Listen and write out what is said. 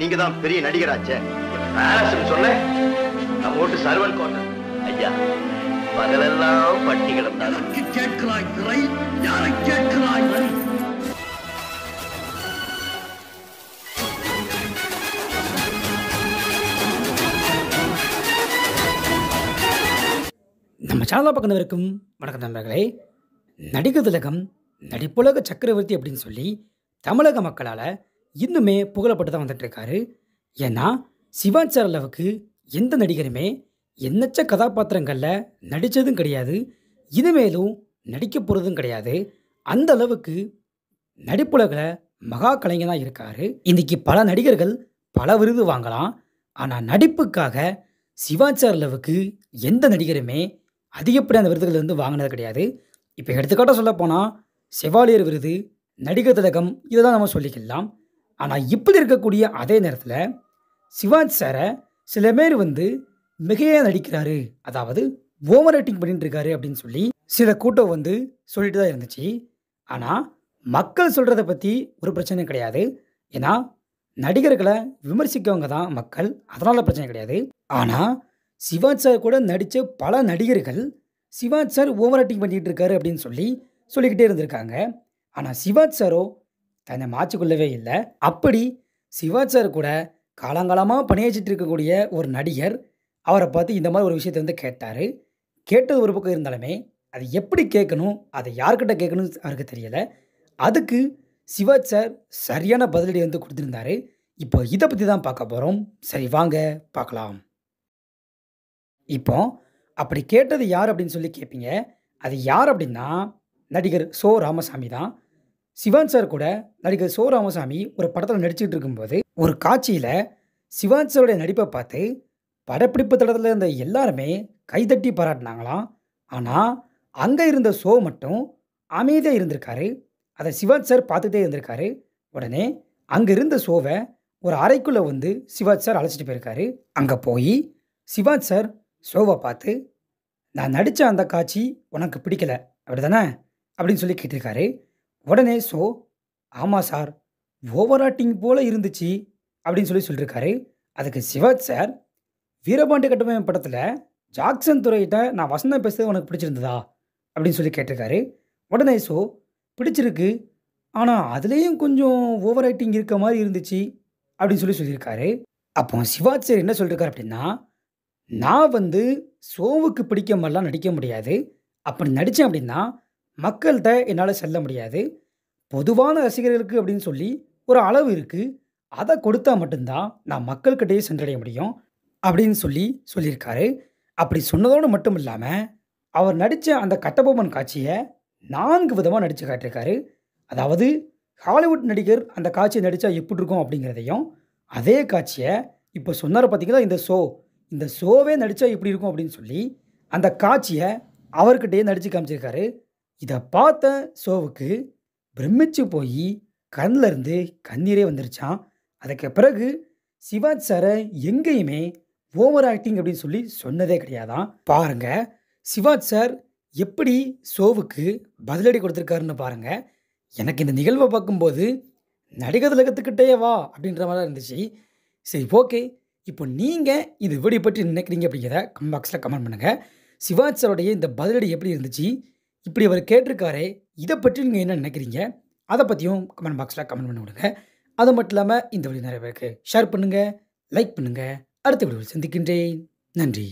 நீங்க தான் பெரிய நடிகராச்சே பேலஸ் சொன்ன நம்ம ஓட்டு சர்வன் கோட்டர் ஐயா பகலெல்லாம் பட்டிகளும் கிடந்தாலும் நம்ம சேனலாக பக்கம் வணக்கம் நண்பர்களே நடிகர் திலகம் நடிப்புலக சக்கரவர்த்தி அப்படின்னு சொல்லி தமிழக மக்களால் இன்னுமே புகழப்பட்டு தான் வந்துட்டுருக்காரு ஏன்னா சிவான் சார் அளவுக்கு எந்த நடிகருமே எண்ணற்ற கதாபாத்திரங்களில் நடித்ததும் கிடையாது இனிமேலும் நடிக்க போகிறதும் கிடையாது அந்த அளவுக்கு நடிப்புலகில் மகா கலைஞனாக இருக்கார் இன்றைக்கி பல நடிகர்கள் பல விருது வாங்கலாம் ஆனால் நடிப்புக்காக சிவாச்சார் அளவுக்கு எந்த நடிகருமே அதிகப்படியான விருதுகள் வந்து வாங்கினது கிடையாது இப்போ எடுத்துக்காட்டாக சொல்லப்போனால் போனால் செவாலியர் விருது நடிகர் திலகம் இதை தான் நம்ம சொல்லிக்கலாம் ஆனால் இப்படி இருக்கக்கூடிய அதே நேரத்தில் சிவாஜ் சாரை சில பேர் வந்து மிகையாக நடிக்கிறாரு அதாவது ஓவர் ரேட்டிங் பண்ணிட்டு இருக்காரு அப்படின்னு சொல்லி சில கூட்டம் வந்து சொல்லிட்டு தான் இருந்துச்சு ஆனால் மக்கள் சொல்கிறத பற்றி ஒரு பிரச்சனையும் கிடையாது ஏன்னா நடிகர்களை விமர்சிக்கவங்க தான் மக்கள் அதனால் பிரச்சனை கிடையாது ஆனால் சிவாஜ் சார் கூட நடித்த பல நடிகர்கள் சிவாஜ் சார் ஓவர் ஆக்டிங் பண்ணிகிட்டு இருக்காரு அப்படின்னு சொல்லி சொல்லிக்கிட்டே இருந்திருக்காங்க ஆனால் சிவாஜ் சாரோ தன்னை மாற்றிக்கொள்ளவே இல்லை அப்படி சிவாச்சார் கூட காலங்காலமாக பணியாற்றிட்டு இருக்கக்கூடிய ஒரு நடிகர் அவரை பார்த்து இந்த மாதிரி ஒரு விஷயத்தை வந்து கேட்டார் கேட்டது ஒரு பக்கம் இருந்தாலுமே அது எப்படி கேட்கணும் அதை யார்கிட்ட கேட்கணும் அவருக்கு தெரியலை அதுக்கு சிவாஜ் சார் சரியான பதிலடி வந்து கொடுத்துருந்தாரு இப்போ இதை பற்றி தான் பார்க்க போகிறோம் சரி வாங்க பார்க்கலாம் இப்போ அப்படி கேட்டது யார் அப்படின்னு சொல்லி கேட்பீங்க அது யார் அப்படின்னா நடிகர் சோ ராமசாமி தான் சிவான் சார் கூட நடிகர் சோ ராமசாமி ஒரு படத்தில் நடிச்சுட்டு இருக்கும்போது ஒரு காட்சியில் சிவான் சாருடைய நடிப்பை பார்த்து படப்பிடிப்பு தடத்தில் இருந்த எல்லாருமே கைதட்டி பாராட்டினாங்களாம் ஆனால் அங்கே இருந்த சோ மட்டும் அமைதியாக இருந்திருக்காரு அதை சிவாஜ் சார் பார்த்துட்டே இருந்திருக்காரு உடனே அங்கே இருந்த ஷோவை ஒரு அறைக்குள்ளே வந்து சிவாஜ் சார் அழைச்சிட்டு போயிருக்காரு அங்கே போய் சிவாஜ் சார் ஷோவை பார்த்து நான் நடித்த அந்த காட்சி உனக்கு பிடிக்கல அப்படி தானே அப்படின்னு சொல்லி கேட்டிருக்காரு உடனே ஸோ ஆமாம் சார் ஓவர் ஆக்டிங் போல் இருந்துச்சு அப்படின்னு சொல்லி சொல்லியிருக்காரு அதுக்கு சிவாஜ் சார் வீரபாண்டிய கட்டமைப்பு படத்தில் ஜாக்சன் துறையிட்ட நான் வசந்தம் பேசுறது உனக்கு பிடிச்சிருந்ததா அப்படின்னு சொல்லி கேட்டிருக்காரு உடனே ஸோ பிடிச்சிருக்கு ஆனால் அதுலேயும் கொஞ்சம் ஓவர் ஆக்டிங் இருக்க மாதிரி இருந்துச்சு அப்படின்னு சொல்லி சொல்லியிருக்காரு அப்போ சிவாஜ் சார் என்ன சொல்லியிருக்காரு அப்படின்னா நான் வந்து சோவுக்கு பிடிக்காமல்லாம் நடிக்க முடியாது அப்படி நடித்தேன் அப்படின்னா மக்கள்கிட்ட என்னால் செல்ல முடியாது பொதுவான ரசிகர்களுக்கு அப்படின்னு சொல்லி ஒரு அளவு இருக்குது அதை கொடுத்தா மட்டும்தான் நான் மக்கள்கிட்டயே சென்றடைய முடியும் அப்படின்னு சொல்லி சொல்லியிருக்காரு அப்படி சொன்னதோடு மட்டும் இல்லாமல் அவர் நடித்த அந்த கட்டபொம்மன் காட்சியை நான்கு விதமாக நடித்து காட்டியிருக்காரு அதாவது ஹாலிவுட் நடிகர் அந்த காட்சியை நடித்தா எப்படி இருக்கும் அப்படிங்கிறதையும் அதே காட்சியை இப்போ சொன்னார் பார்த்தீங்கன்னா இந்த ஷோ இந்த ஷோவே நடித்தா எப்படி இருக்கும் அப்படின்னு சொல்லி அந்த காட்சியை அவர்கிட்டயே நடித்து காமிச்சிருக்காரு இதை பார்த்த சோவுக்கு பிரமிச்சு போய் இருந்து கண்ணீரே வந்துருச்சான் அதுக்கு பிறகு சிவாஜ் சாரை எங்கேயுமே ஓவர் ஆக்டிங் அப்படின்னு சொல்லி சொன்னதே கிடையாதான் பாருங்க சிவாஜ் சார் எப்படி சோவுக்கு பதிலடி கொடுத்துருக்காருன்னு பாருங்க எனக்கு இந்த நிகழ்வை பார்க்கும்போது நடிகர் கற்றுக்கிட்டே வா அப்படின்ற மாதிரி இருந்துச்சு சரி ஓகே இப்போ நீங்கள் இது எப்படி பற்றி நினைக்கிறீங்க அப்படிங்கிறத கம் பாக்ஸில் கமெண்ட் பண்ணுங்கள் சிவாஜ் சாருடைய இந்த பதிலடி எப்படி இருந்துச்சு இப்படி அவர் கேட்டிருக்காரு இதை பற்றி நீங்கள் என்ன நினைக்கிறீங்க அதை பற்றியும் கமெண்ட் பாக்ஸில் கமெண்ட் பண்ணி விடுங்க அது மட்டும் இல்லாமல் இந்த வழி நிறைய பேருக்கு ஷேர் பண்ணுங்கள் லைக் பண்ணுங்கள் அடுத்த வீடியோவில் சந்திக்கின்றேன் நன்றி